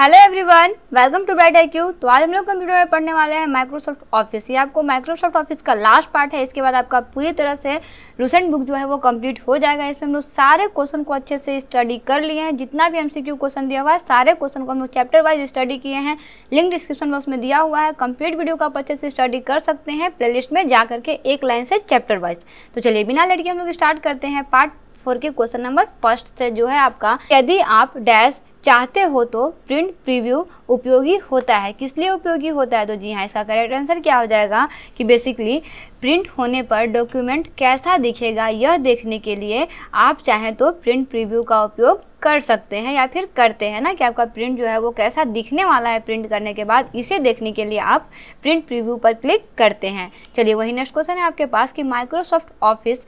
hello everyone welcome to Bright Eye तो आज हम लोग कंप्यूटर में पढ़ने वाले हैं माइक्रोसॉफ्ट ऑफिस ये आपको माइक्रोसॉफ्ट ऑफिस का लास्ट पार्ट है इसके बाद आपका पूरी तरह से रूसेंट बुक जो है वो कंप्लीट हो जाएगा इसमें हम लोग सारे क्वेश्चन को अच्छे से स्टडी कर लिए हैं जितना भी एमसीक्यू क्वेश्चन दिया हुआ है सारे क्वेश्चन को हम लोग चैप्टर वाइज स्टडी किए हैं लिंक डिस्क्रिप्शन बॉक्स में दिया हुआ है कंप्लीट वीडियो को आप अच्छे से स्टडी कर सकते हैं प्ले में जा करके एक लाइन से चैप्टर वाइज तो चलिए बिना लड़के हम लोग स्टार्ट करते हैं पार्ट फोर के क्वेश्चन नंबर फर्स्ट से जो है आपका यदि आप डैश चाहते हो तो प्रिंट प्रीव्यू उपयोगी होता है किस लिए उपयोगी होता है तो जी हाँ इसका करेक्ट आंसर क्या हो जाएगा कि बेसिकली प्रिंट होने पर डॉक्यूमेंट कैसा दिखेगा यह देखने के लिए आप चाहें तो प्रिंट प्रीव्यू का उपयोग कर सकते हैं या फिर करते हैं ना कि आपका प्रिंट जो है वो कैसा दिखने वाला है प्रिंट करने के बाद इसे देखने के लिए आप प्रिंट प्रीव्यू पर क्लिक करते हैं चलिए वही नेक्स्ट क्वेश्चन है आपके पास कि माइक्रोसॉफ्ट ऑफिस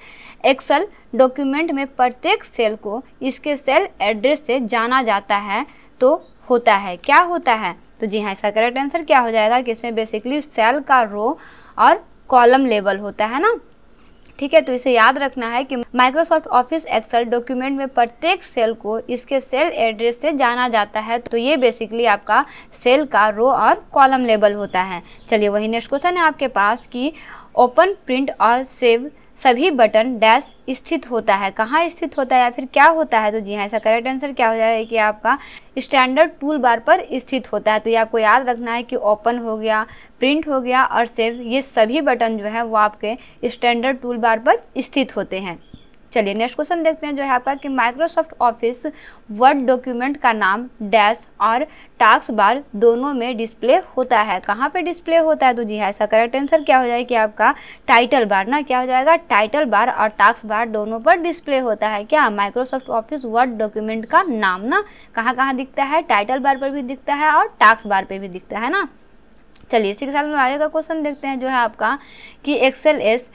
एक्सल डॉक्यूमेंट में प्रत्येक सेल को इसके सेल एड्रेस से जाना जाता है तो होता है क्या होता है तो जी हाँ इसका करेक्ट आंसर क्या हो जाएगा कि इसमें बेसिकली सेल का रो और कॉलम लेवल होता है ना ठीक है तो इसे याद रखना है कि माइक्रोसॉफ्ट ऑफिस एक्सेल डॉक्यूमेंट में प्रत्येक सेल को इसके सेल एड्रेस से जाना जाता है तो ये बेसिकली आपका सेल का रो और कॉलम लेबल होता है चलिए वही नेक्स्ट क्वेश्चन है आपके पास कि ओपन प्रिंट और सेव सभी बटन डैश स्थित होता है कहाँ स्थित होता है या फिर क्या होता है तो जी हाँ इसका करेक्ट आंसर क्या हो जाएगा कि आपका स्टैंडर्ड टूल बार पर स्थित होता है तो ये आपको याद रखना है कि ओपन हो गया प्रिंट हो गया और सेव ये सभी बटन जो है वो आपके स्टैंडर्ड टूल बार पर स्थित होते हैं चलिए नेक्स्ट क्वेश्चन देखते हैं जो है आपका कि माइक्रोसॉफ्ट ऑफिस वर्ड डॉक्यूमेंट का नाम डैश और टास्क बार दोनों में डिस्प्ले होता है कहाँ पे डिस्प्ले होता है तो जी ऐसा करेक्ट आंसर क्या हो जाएगा कि आपका टाइटल बार ना क्या हो जाएगा टाइटल बार और टास्क बार दोनों पर डिस्प्ले होता है क्या माइक्रोसॉफ्ट ऑफिस वर्ड डॉक्यूमेंट का नाम ना कहाँ कहाँ दिखता है टाइटल बार पर भी दिखता है और टास्क बार पर भी दिखता है ना चलिए इसी के साथ में आगे का क्वेश्चन देखते हैं जो है आपका कि एक्सेल एस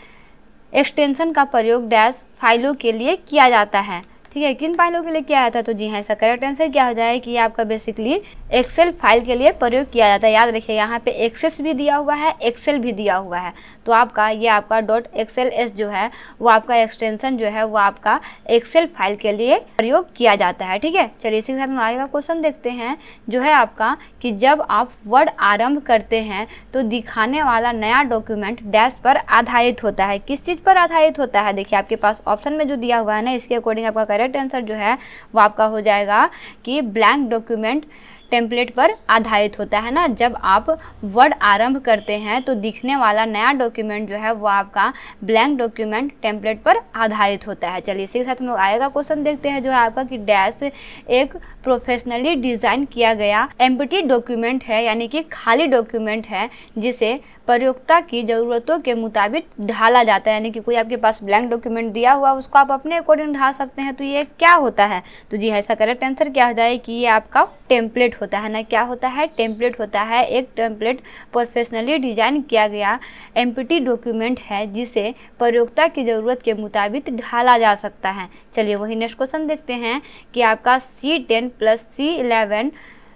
एक्सटेंशन का प्रयोग डैश फाइलों के लिए किया जाता है ठीक है किन फाइलों के लिए किया जाता है तो जी हाँ ऐसा करेक्ट आंसर क्या हो जाए कि आपका बेसिकली एक्सेल फाइल के लिए प्रयोग किया जाता है याद रखिए यहाँ पे एक्सेस भी दिया हुआ है एक्सेल भी दिया हुआ है तो आपका ये आपका डॉट एक्सेल एस जो है वो आपका एक्सटेंशन जो है वो आपका एक्सेल फाइल के लिए प्रयोग किया जाता है ठीक है चलिए इसी के साथ हम आगे का क्वेश्चन देखते हैं जो है आपका कि जब आप वर्ड आरम्भ करते हैं तो दिखाने वाला नया डॉक्यूमेंट डैश पर आधारित होता है किस चीज़ पर आधारित होता है देखिए आपके पास ऑप्शन में जो दिया हुआ है ना इसके अकॉर्डिंग आपका करेक्ट आंसर जो है वो आपका हो जाएगा कि ब्लैंक डॉक्यूमेंट टेम्पलेट पर आधारित होता है ना जब आप वर्ड आरंभ करते हैं तो दिखने वाला नया डॉक्यूमेंट जो है वो आपका ब्लैंक डॉक्यूमेंट टेम्पलेट पर आधारित होता है चलिए इसी के साथ हम लोग आएगा क्वेश्चन देखते हैं जो है आपका कि डैश एक प्रोफेशनली डिज़ाइन किया गया एम्पटी डॉक्यूमेंट है यानी कि खाली डॉक्यूमेंट है जिसे प्रयोगता की ज़रूरतों के मुताबिक ढाला जाता है यानी कि कोई आपके पास ब्लैंक डॉक्यूमेंट दिया हुआ उसको आप अपने अकॉर्डिंग ढाल सकते हैं तो ये क्या होता है तो जी ऐसा करेक्ट आंसर क्या हो जाए कि ये आपका टेम्पलेट होता है ना क्या होता है टेम्पलेट होता है एक टेम्पलेट प्रोफेशनली डिजाइन किया गया एम डॉक्यूमेंट है जिसे प्रयोगता की ज़रूरत के मुताबिक ढाला जा सकता है चलिए वही नेक्स्ट क्वेश्चन देखते हैं कि आपका C ten plus C eleven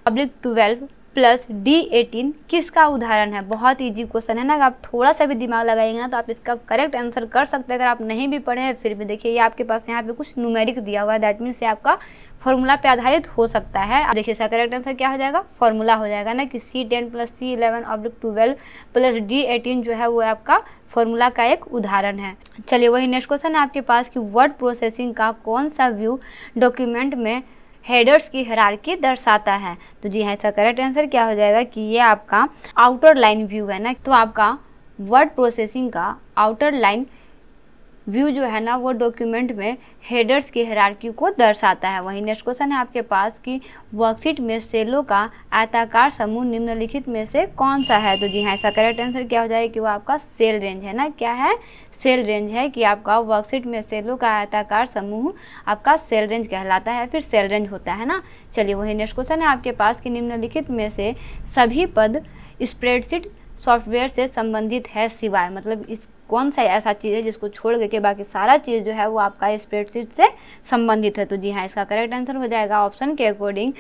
public twelve plus D eighteen किसका उदाहरण है बहुत इजी क्वेश्चन है ना अगर आप थोड़ा सा भी दिमाग लगाएंगे ना तो आप इसका करेक्ट आंसर कर सकते हैं अगर आप नहीं भी पढ़े हैं फिर भी देखिए ये आपके पास यहाँ पे कुछ न्यूमेरिक दिया हुआ है दैट मीन्स ये आपका फॉर्मूला पे आधारित हो सकता है देखिए इसका करेक्ट आंसर क्या हो जाएगा फॉर्मूला हो जाएगा ना कि C ten plus C eleven oblique twelve plus D eighteen जो है वो आपका फॉर्मूला का एक उदाहरण है चलिए वही नेक्स्ट क्वेश्चन है आपके पास कि वर्ड प्रोसेसिंग का कौन सा व्यू डॉक्यूमेंट में हेडर्स की हरार के दर्शाता है तो जी हाँ इसका करेक्ट आंसर क्या हो जाएगा कि ये आपका आउटर लाइन व्यू है ना तो आपका वर्ड प्रोसेसिंग का आउटर लाइन व्यू जो है ना वो डॉक्यूमेंट में हेडर्स की हरारकी को दर्शाता है वहीं नेक्स्ट क्वेश्चन है आपके पास कि वर्कशीट में सेलों का आयताकार समूह निम्नलिखित में से कौन सा है तो जी हाँ इसका करेक्ट आंसर क्या हो जाएगा कि वो आपका सेल रेंज है ना क्या है सेल रेंज है कि आपका वर्कशीट में सेलों का आयताकार समूह आपका सेल रेंज कहलाता है फिर सेल रेंज होता है ना चलिए वही नेक्स्ट क्वेश्चन है आपके पास कि निम्नलिखित में से सभी पद स्प्रेडशीट सॉफ्टवेयर से संबंधित है सिवाय मतलब इस कौन सा ऐसा चीज़ है जिसको छोड़ करके बाकी सारा चीज़ जो है वो आपका स्प्रेडशीट से संबंधित है तो जी हाँ इसका करेक्ट आंसर हो जाएगा ऑप्शन के अकॉर्डिंग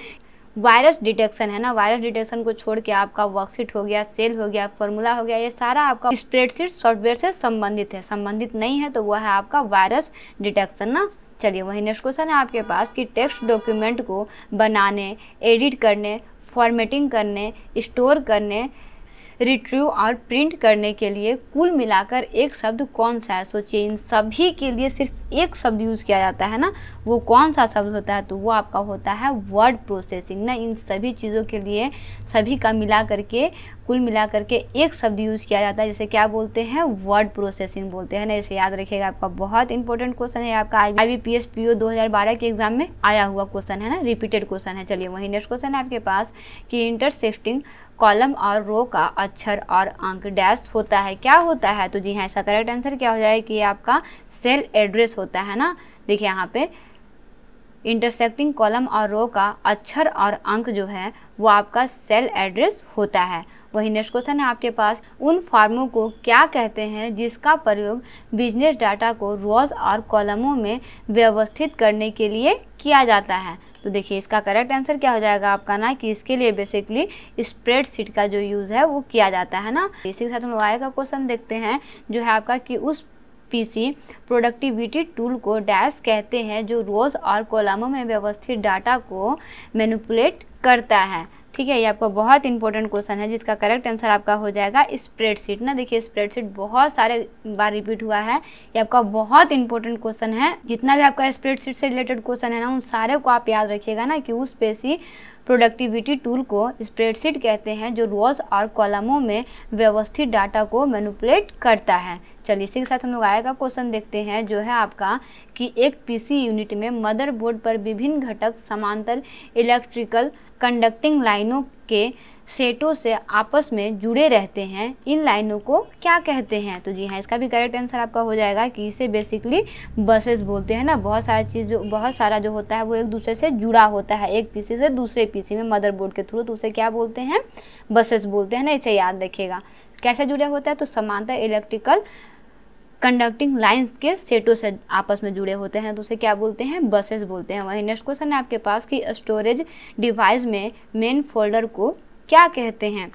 वायरस डिटेक्शन है ना वायरस डिटेक्शन को छोड़ के आपका वर्कशीट हो गया सेल हो गया फॉर्मूला हो गया ये सारा आपका स्प्रेडशीट सॉफ्टवेयर से संबंधित है संबंधित नहीं है तो वह है आपका वायरस डिटेक्शन ना चलिए वही नेक्स्ट क्वेश्चन है आपके पास कि टेक्स्ट डॉक्यूमेंट को बनाने एडिट करने फॉर्मेटिंग करने स्टोर करने रिट्रीव और प्रिंट करने के लिए कुल मिलाकर एक शब्द कौन सा है सोचिए इन सभी के लिए सिर्फ एक शब्द यूज़ किया जाता है ना वो कौन सा शब्द होता है तो वो आपका होता है वर्ड प्रोसेसिंग ना इन सभी चीज़ों के लिए सभी का मिला करके कुल मिला करके एक शब्द यूज़ किया जाता है जैसे क्या बोलते हैं वर्ड प्रोसेसिंग बोलते हैं ना इसे याद रखिएगा आपका बहुत इंपॉर्टेंट क्वेश्चन है आपका I B P S P O दो हज़ार बारह के एग्जाम में आया हुआ क्वेश्चन है ना रिपीटेड क्वेश्चन है चलिए वही नेक्स्ट क्वेश्चन है आपके पास कि इंटरसेफ्टिंग कॉलम और रो का अक्षर और अंक डैश होता है क्या होता है तो जी हाँ इसका करेक्ट आंसर क्या हो जाएगा कि आपका सेल एड्रेस होता है ना देखिए यहाँ पे इंटरसेक्टिंग कॉलम और रो का अक्षर और अंक जो है वो आपका सेल एड्रेस होता है वही नेक्स्ट क्वेश्चन है आपके पास उन फार्मों को क्या कहते हैं जिसका प्रयोग बिजनेस डाटा को रोज और कॉलमों में व्यवस्थित करने के लिए किया जाता है तो देखिए इसका करेक्ट आंसर क्या हो जाएगा आपका ना कि इसके लिए बेसिकली स्प्रेड शीट का जो यूज़ है वो किया जाता है ना इसी के साथ हम लोग आएगा का क्वेश्चन देखते हैं जो है आपका कि उस पीसी प्रोडक्टिविटी टूल को डैश कहते हैं जो रोज़ और कोलामों में व्यवस्थित डाटा को मैनुपुलेट करता है ठीक है ये आपका बहुत इंपॉर्टेंट क्वेश्चन है जिसका करेक्ट आंसर आपका हो जाएगा स्प्रेडशीट ना देखिए स्प्रेडशीट बहुत सारे बार रिपीट हुआ है ये आपका बहुत इंपॉर्टेंट क्वेश्चन है जितना भी आपका स्प्रेडशीट से रिलेटेड क्वेश्चन है ना उन सारे को आप याद रखिएगा ना कि उस पेशी प्रोडक्टिविटी टूल को स्प्रेडशीट कहते हैं जो रोज और कॉलमों में व्यवस्थित डाटा को मैनुपलेट करता है चलिए इसी के साथ हम लोग आएगा का क्वेश्चन देखते हैं जो है आपका कि एक पीसी यूनिट में मदरबोर्ड पर विभिन्न घटक समांतर इलेक्ट्रिकल कंडक्टिंग लाइनों के सेटों से आपस में जुड़े रहते हैं इन लाइनों को क्या कहते हैं तो जी हाँ इसका भी करेक्ट आंसर आपका हो जाएगा कि इसे बेसिकली बसेस बोलते हैं ना बहुत सारा चीज़ जो बहुत सारा जो होता है वो एक दूसरे से जुड़ा होता है एक पीसी से दूसरे पीसी में मदरबोर्ड के थ्रू तो उसे क्या बोलते हैं बसेस बोलते हैं ना इसे याद रखिएगा कैसे जुड़े होता है तो समानता इलेक्ट्रिकल कंडक्टिंग लाइंस के सेटों से आपस में जुड़े होते हैं तो उसे क्या बोलते हैं बसेस बोलते हैं वहीं नेक्स्ट क्वेश्चन है आपके पास कि स्टोरेज डिवाइस में मेन फोल्डर को क्या कहते हैं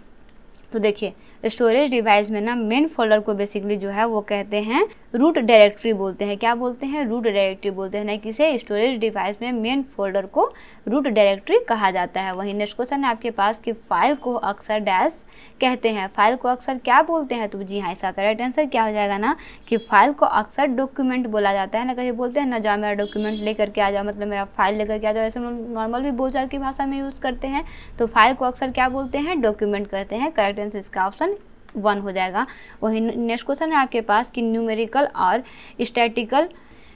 तो देखिए स्टोरेज डिवाइस में ना मेन फोल्डर को बेसिकली जो है वो कहते हैं रूट डायरेक्टरी बोलते हैं क्या बोलते हैं रूट डायरेक्टरी बोलते हैं ना किसे स्टोरेज डिवाइस में मेन फोल्डर को रूट डायरेक्टरी कहा जाता है वहीं नेक्स्ट क्वेश्चन है आपके पास कि फाइल को अक्सर डैश कहते हैं फाइल को अक्सर क्या बोलते हैं तो जी हाँ इसका करेक्ट आंसर क्या हो जाएगा ना कि फाइल को अक्सर डॉक्यूमेंट बोला जाता है ना कहीं बोलते हैं ना जाओ मेरा डॉक्यूमेंट लेकर के आ जाओ मतलब मेरा फाइल लेकर के आ जाओ ऐसे नॉर्मल भी बोलचाल की भाषा में यूज़ करते हैं तो फाइल को अक्सर क्या बोलते हैं डॉक्यूमेंट कहते हैं करेक्ट आंसर इसका ऑप्शन वन हो जाएगा वही नेक्स्ट क्वेश्चन है आपके पास कि न्यूमेरिकल और स्टैटिकल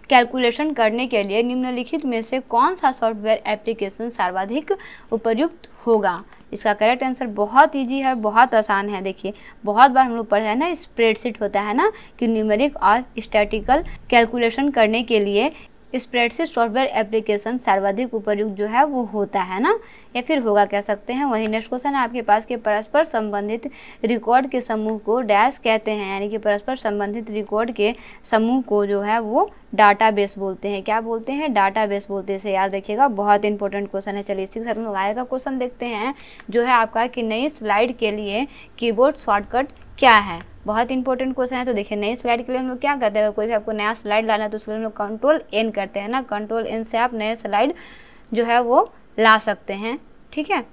कैलकुलेशन करने के लिए निम्नलिखित में से कौन सा सॉफ्टवेयर एप्लीकेशन सर्वाधिक उपयुक्त होगा इसका करेक्ट आंसर बहुत इजी है बहुत आसान है देखिए बहुत बार हम लोग पढ़ रहे हैं ना स्प्रेडशीट होता है ना कि न्यूमेरिक और स्टैटिकल कैलकुलेशन करने के लिए स्प्रेडशीट सॉफ्टवेयर एप्लीकेशन सर्वाधिक उपयुक्त जो है वो होता है ना या फिर होगा कह सकते हैं वही नेक्स्ट क्वेश्चन है आपके पास कि परस्पर संबंधित रिकॉर्ड के समूह को डैश कहते हैं यानी कि परस्पर संबंधित रिकॉर्ड के समूह को जो है वो डाटाबेस बोलते हैं क्या बोलते हैं डाटाबेस बोलते हैं इसे याद रखिएगा बहुत इंपॉर्टेंट क्वेश्चन है चलिए इसी के साथ हम लोग क्वेश्चन देखते हैं जो है आपका कि नई स्लाइड के लिए कीबोर्ड शॉर्टकट क्या है बहुत इंपॉर्टेंट क्वेश्चन है तो देखिए नई स्लाइड के लिए हम लोग क्या करते हैं कोई भी आपको नया स्लाइड लाना है तो उसके लिए हम लोग कंट्रोल एन करते हैं ना कंट्रोल एन से आप नए स्लाइड जो है वो ला सकते हैं ठीक है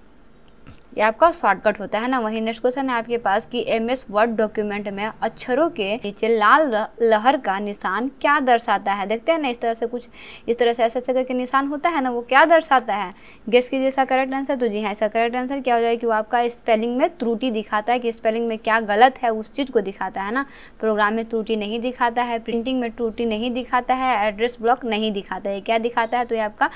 ये आपका शॉर्टकट होता है ना वही नेक्स्ट क्वेश्चन है आपके पास कि एम एस वर्ड डॉक्यूमेंट में अक्षरों के नीचे लाल लहर का निशान क्या दर्शाता है देखते हैं ना इस तरह से कुछ इस तरह से ऐसे ऐसे करके निशान होता है ना वो क्या दर्शाता है गेस कीजिए इसका करेक्ट आंसर तो जी हाँ इसका करेक्ट आंसर क्या हो जाएगा कि वो आपका स्पेलिंग में त्रुटि दिखाता है कि स्पेलिंग में क्या गलत है उस चीज़ को दिखाता है ना प्रोग्राम में त्रुटि नहीं दिखाता है प्रिंटिंग में त्रुटि नहीं दिखाता है एड्रेस ब्लॉक नहीं दिखाता है क्या दिखाता है तो ये आपका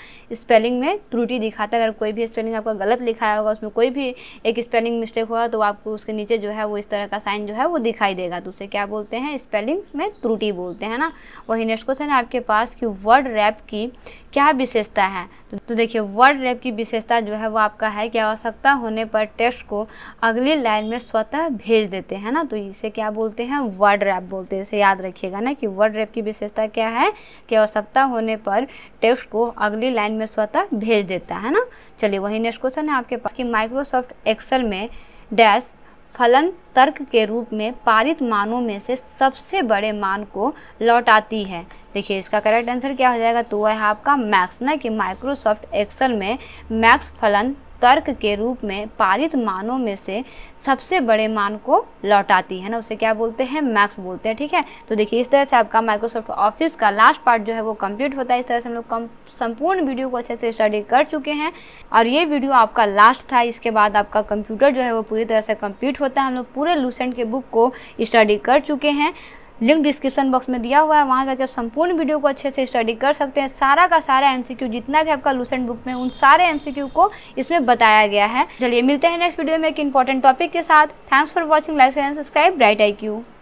स्पेलिंग में त्रुटि दिखाता है अगर कोई भी स्पेलिंग आपका गलत लिखाया होगा उसमें कोई भी भी एक स्पेलिंग मिस्टेक हुआ तो आपको उसके नीचे जो है वो इस तरह का साइन जो है वो दिखाई देगा तो उसे क्या बोलते हैं स्पेलिंग्स में त्रुटि बोलते हैं ना वही नेक्स्ट क्वेश्चन है आपके पास कि वर्ड रैप की क्या विशेषता है तो देखिए वर्ड रैप की विशेषता जो है वो आपका है कि आवश्यकता होने पर टेक्स्ट को अगली लाइन में स्वतः भेज देते हैं ना तो इसे क्या बोलते हैं वर्ड रैप बोलते हैं इसे याद रखिएगा ना कि वर्ड रैप की विशेषता क्या है कि आवश्यकता होने पर टेक्स्ट को अगली लाइन में स्वतः भेज देता है ना चलिए वही नेक्स्ट क्वेश्चन है आपके पास कि माइक्रोसॉफ्ट एक्सेल में डैश फलन तर्क के रूप में पारित मानों में से सबसे बड़े मान को लौटाती है देखिए इसका करेक्ट आंसर क्या हो जाएगा तो वह है आपका मैक्स ना कि माइक्रोसॉफ्ट एक्सल में मैक्स फलन तर्क के रूप में पारित मानों में से सबसे बड़े मान को लौटाती है ना उसे क्या बोलते हैं मैक्स बोलते हैं ठीक है तो देखिए इस तरह से आपका माइक्रोसॉफ्ट ऑफिस का लास्ट पार्ट जो है वो कंप्लीट होता है इस तरह से हम लोग संपूर्ण वीडियो को अच्छे से स्टडी कर चुके हैं और ये वीडियो आपका लास्ट था इसके बाद आपका कंप्यूटर जो है वो पूरी तरह से कम्प्लीट होता है हम लोग पूरे लूसेंट के बुक को स्टडी कर चुके हैं लिंक डिस्क्रिप्शन बॉक्स में दिया हुआ है वहाँ जाकर आप संपूर्ण वीडियो को अच्छे से स्टडी कर सकते हैं सारा का सारा एमसीक्यू जितना भी आपका लूसेंट बुक में उन सारे एमसीक्यू को इसमें बताया गया है चलिए मिलते हैं नेक्स्ट वीडियो में एक इंपॉर्टेंट टॉपिक के साथ thanks for watching like and subscribe Bright I